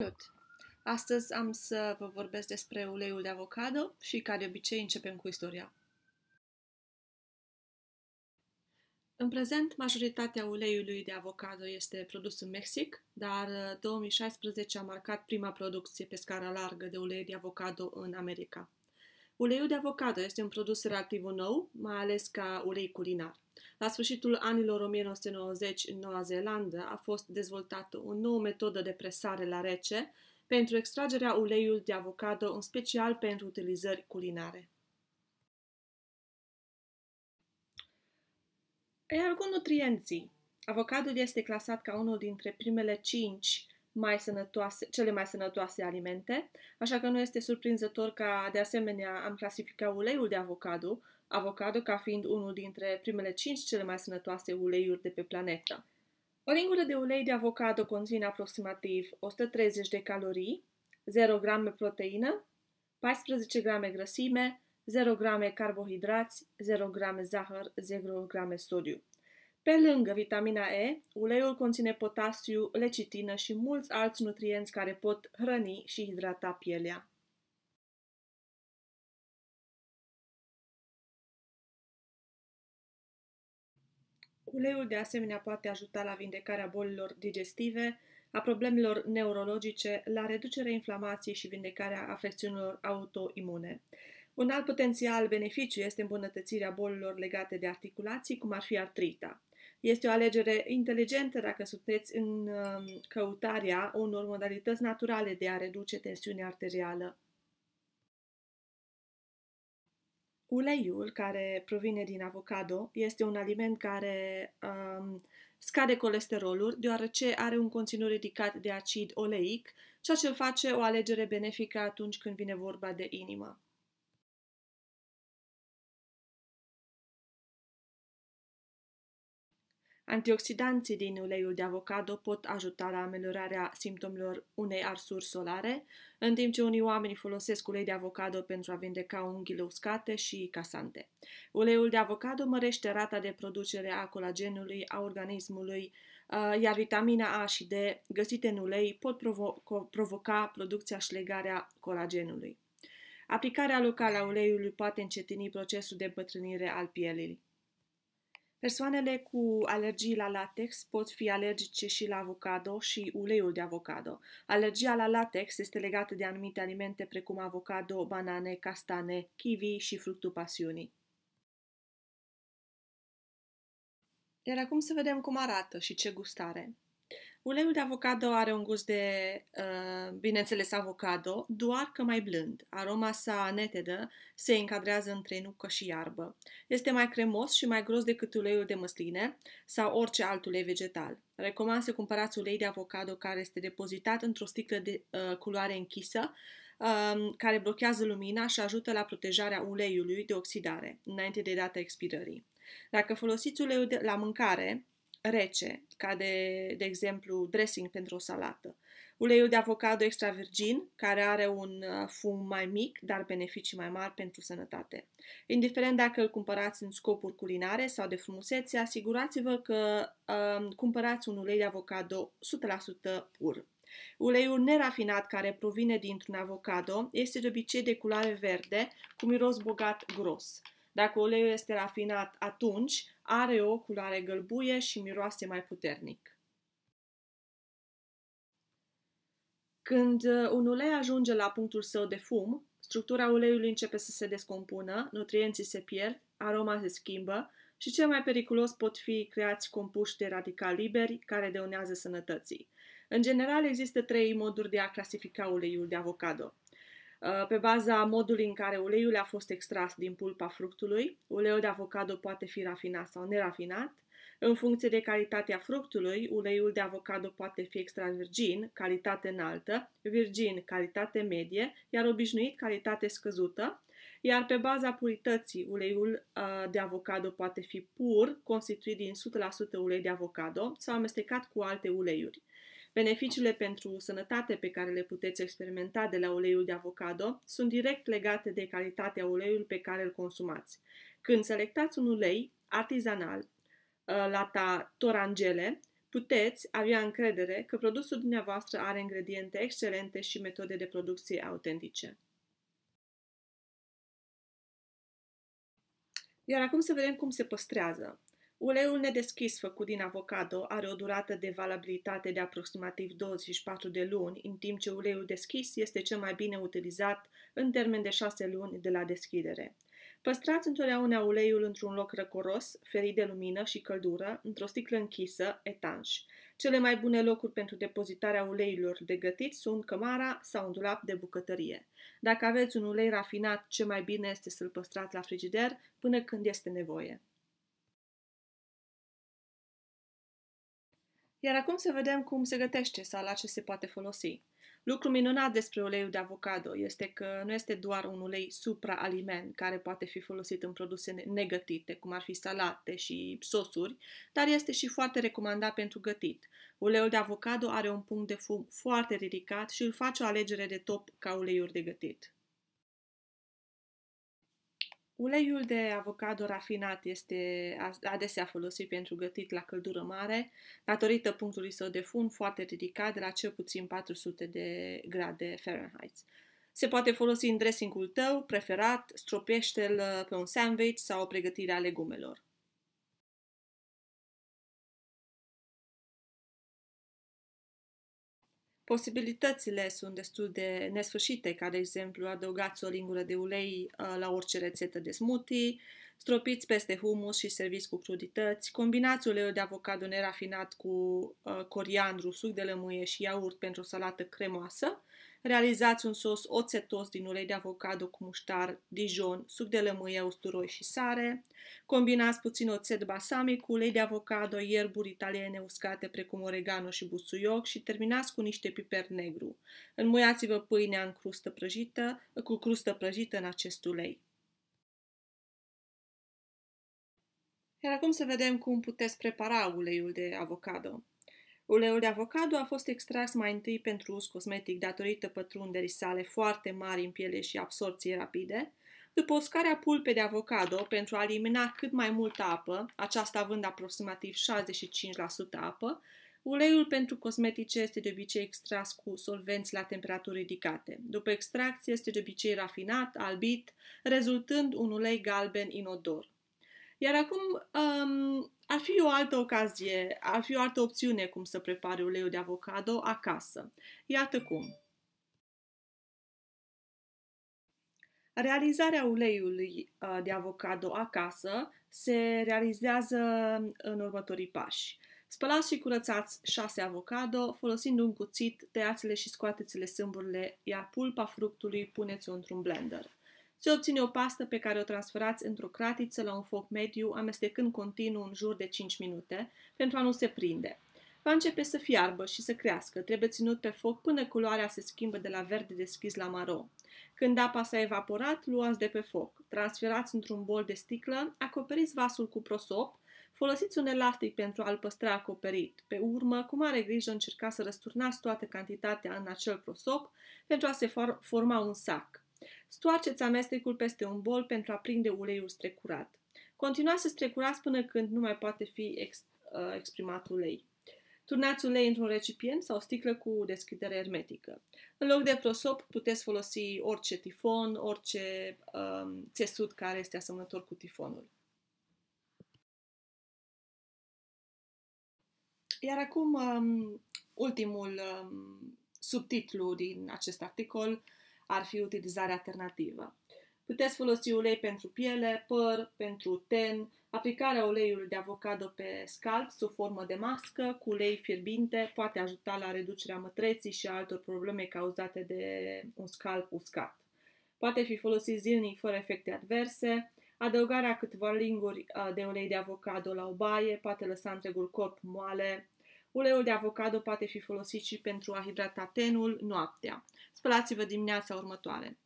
Salut! Astăzi am să vă vorbesc despre uleiul de avocado și, ca de obicei, începem cu istoria. În prezent, majoritatea uleiului de avocado este produs în Mexic, dar 2016 uh, a marcat prima producție pe scară largă de ulei de avocado în America. Uleiul de avocado este un produs relativ nou, mai ales ca ulei culinar. La sfârșitul anilor 1990 în Noua Zeelandă a fost dezvoltată o nouă metodă de presare la rece pentru extragerea uleiului de avocado, în special pentru utilizări culinare. E cu nutrienții, avocadul este clasat ca unul dintre primele cinci mai sănătoase, cele mai sănătoase alimente, așa că nu este surprinzător ca de asemenea am clasificat uleiul de avocado avocado ca fiind unul dintre primele 5 cele mai sănătoase uleiuri de pe planetă. O lingură de ulei de avocado conține aproximativ 130 de calorii, 0 grame proteină, 14 grame grăsime, 0 grame carbohidrați, 0 grame zahăr, 0 grame sodiu. Pe lângă vitamina E, uleiul conține potasiu, lecitină și mulți alți nutrienți care pot hrăni și hidrata pielea. Uleiul de asemenea poate ajuta la vindecarea bolilor digestive, a problemelor neurologice, la reducerea inflamației și vindecarea afecțiunilor autoimune. Un alt potențial beneficiu este îmbunătățirea bolilor legate de articulații, cum ar fi artrita. Este o alegere inteligentă dacă sunteți în uh, căutarea unor modalități naturale de a reduce tensiunea arterială. Uleiul, care provine din avocado, este un aliment care um, scade colesterolul, deoarece are un conținut ridicat de acid oleic, ceea ce îl face o alegere benefică atunci când vine vorba de inimă. Antioxidanții din uleiul de avocado pot ajuta la ameliorarea simptomelor unei arsuri solare, în timp ce unii oameni folosesc ulei de avocado pentru a vindeca unghiile uscate și casante. Uleiul de avocado mărește rata de producere a colagenului a organismului, uh, iar vitamina A și D găsite în ulei pot provo- provoca producția și legarea colagenului. Aplicarea locală a uleiului poate încetini procesul de bătrânire al pielii. Persoanele cu alergii la latex pot fi alergice și la avocado și uleiul de avocado. Alergia la latex este legată de anumite alimente precum avocado, banane, castane, kiwi și fructul pasiunii. Iar acum să vedem cum arată și ce gustare. Uleiul de avocado are un gust de, uh, bineînțeles, avocado, doar că mai blând. Aroma sa netedă se încadrează între nucă și iarbă. Este mai cremos și mai gros decât uleiul de măsline sau orice alt ulei vegetal. Recomand să cumpărați ulei de avocado care este depozitat într-o sticlă de uh, culoare închisă, uh, care blochează lumina și ajută la protejarea uleiului de oxidare, înainte de data expirării. Dacă folosiți uleiul de, la mâncare, rece, ca de, de exemplu dressing pentru o salată. Uleiul de avocado extra virgin, care are un uh, fum mai mic, dar beneficii mai mari pentru sănătate. Indiferent dacă îl cumpărați în scopuri culinare sau de frumusețe, asigurați-vă că uh, cumpărați un ulei de avocado 100% pur. Uleiul nerafinat care provine dintr-un avocado este de obicei de culoare verde, cu miros bogat gros. Dacă uleiul este rafinat, atunci are o culoare gălbuie și miroase mai puternic. Când uh, un ulei ajunge la punctul său de fum, structura uleiului începe să se descompună, nutrienții se pierd, aroma se schimbă și cel mai periculos pot fi creați compuși de radical liberi care deunează sănătății. În general, există trei moduri de a clasifica uleiul de avocado. Uh, pe baza modului în care uleiul a fost extras din pulpa fructului. Uleiul de avocado poate fi rafinat sau nerafinat. În funcție de calitatea fructului, uleiul de avocado poate fi extras virgin, calitate înaltă, virgin, calitate medie, iar obișnuit, calitate scăzută, iar pe baza purității, uleiul uh, de avocado poate fi pur, constituit din 100% ulei de avocado sau amestecat cu alte uleiuri. Beneficiile pentru sănătate pe care le puteți experimenta de la uleiul de avocado sunt direct legate de calitatea uleiului pe care îl consumați. Când selectați un ulei artizanal, uh, la ta torangele, puteți avea încredere că produsul dumneavoastră are ingrediente excelente și metode de producție autentice. Iar acum să vedem cum se păstrează. Uleiul nedeschis făcut din avocado are o durată de valabilitate de aproximativ 24 de luni, în timp ce uleiul deschis este cel mai bine utilizat în termen de 6 luni de la deschidere. Păstrați întotdeauna uleiul într-un loc răcoros, ferit de lumină și căldură, într-o sticlă închisă, etanș. Cele mai bune locuri pentru depozitarea uleiilor de gătit sunt cămara sau un dulap de bucătărie. Dacă aveți un ulei rafinat, ce mai bine este să-l păstrați la frigider până când este nevoie. Iar acum să vedem cum se gătește sau la ce se poate folosi. Lucru minunat despre uleiul de avocado este că nu este doar un ulei supraaliment care poate fi folosit în produse negătite, cum ar fi salate și sosuri, dar este și foarte recomandat pentru gătit. Uleiul de avocado are un punct de fum foarte ridicat și îl face o alegere de top ca uleiuri de gătit. Uleiul de avocado rafinat este adesea folosit pentru gătit la căldură mare, datorită punctului său de fund foarte ridicat, de la cel puțin 400 de grade Fahrenheit. Se poate folosi în dressingul tău preferat, stropește-l uh, pe un sandwich sau o pregătire a legumelor. Posibilitățile sunt destul de nesfârșite, ca de exemplu adăugați o lingură de ulei uh, la orice rețetă de smoothie, stropiți peste humus și serviți cu crudități, combinați uleiul de avocado nerafinat cu uh, coriandru, suc de lămâie și iaurt pentru o salată cremoasă, Realizați un sos oțetos din ulei de avocado cu muștar, dijon, suc de lămâie, usturoi și sare. Combinați puțin oțet balsamic cu ulei de avocado, ierburi italiene uscate precum oregano și busuioc și terminați cu niște piper negru. Înmuiați-vă pâinea în crustă prăjită, cu crustă prăjită în acest ulei. Iar acum să vedem cum puteți prepara uleiul de avocado. Uleiul de avocado a fost extras mai întâi pentru uz cosmetic datorită pătrunderii sale foarte mari în piele și absorție rapide, după uscarea pulpei de avocado pentru a elimina cât mai multă apă, aceasta având aproximativ 65% apă, uleiul pentru cosmetice este de obicei extras cu solvenți la temperaturi ridicate. După extracție este de obicei rafinat, albit, rezultând un ulei galben inodor. Iar acum um, ar fi o altă ocazie, ar fi o altă opțiune cum să prepare uleiul de avocado acasă. Iată cum. Realizarea uleiului uh, de avocado acasă se realizează în următorii pași. Spălați și curățați 6 avocado, folosind un cuțit, tăiați-le și scoateți-le sâmburile, iar pulpa fructului puneți-o într-un blender se obține o pastă pe care o transferați într-o cratiță la un foc mediu, amestecând continuu în jur de 5 minute, pentru a nu se prinde. Va începe să fiarbă și să crească, trebuie ținut pe foc până culoarea se schimbă de la verde deschis la maro. Când apa s-a evaporat, luați de pe foc, transferați într-un bol de sticlă, acoperiți vasul cu prosop, Folosiți un elastic pentru a-l păstra acoperit. Pe urmă, cu mare grijă încercați să răsturnați toată cantitatea în acel prosop pentru a se forma un sac. Stoarceți amestecul peste un bol pentru a prinde uleiul strecurat. Continuați să strecurați până când nu mai poate fi ex, uh, exprimat ulei. Turnați ulei într-un recipient sau sticlă cu deschidere hermetică. În loc de prosop, puteți folosi orice tifon, orice uh, țesut care este asemănător cu tifonul. Iar acum, um, ultimul um, subtitlu din acest articol ar fi utilizarea alternativă. Puteți folosi ulei pentru piele, păr, pentru ten, aplicarea uleiului de avocado pe scalp sub formă de mască cu ulei fierbinte poate ajuta la reducerea mătreții și altor probleme cauzate de un scalp uscat. Poate fi folosit zilnic fără efecte adverse, adăugarea câteva linguri uh, de ulei de avocado la o baie poate lăsa întregul corp moale Uleiul de avocado poate fi folosit și pentru a hidrata tenul noaptea. Spălați-vă dimineața următoare.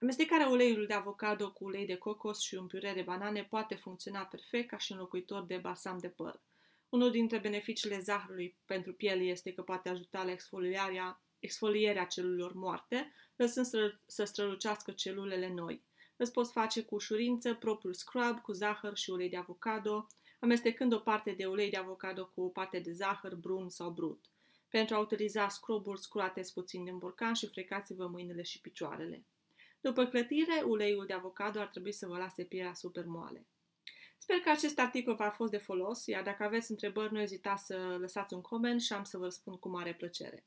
Amestecarea uleiului de avocado cu ulei de cocos și un piure de banane poate funcționa perfect ca și înlocuitor de balsam de păr. Unul dintre beneficiile zahărului pentru piele este că poate ajuta la exfoliarea, exfolierea celulelor moarte, lăsând să strălucească celulele noi. Îți poți face cu ușurință propriul scrub cu zahăr și ulei de avocado, amestecând o parte de ulei de avocado cu o parte de zahăr brun sau brut. Pentru a utiliza scrubul, scurateți puțin din borcan și frecați-vă mâinile și picioarele. După clătire, uleiul de avocado ar trebui să vă lase pielea super moale. Sper că acest articol v-a fost de folos, iar dacă aveți întrebări, nu ezitați să lăsați un coment și am să vă răspund cu mare plăcere.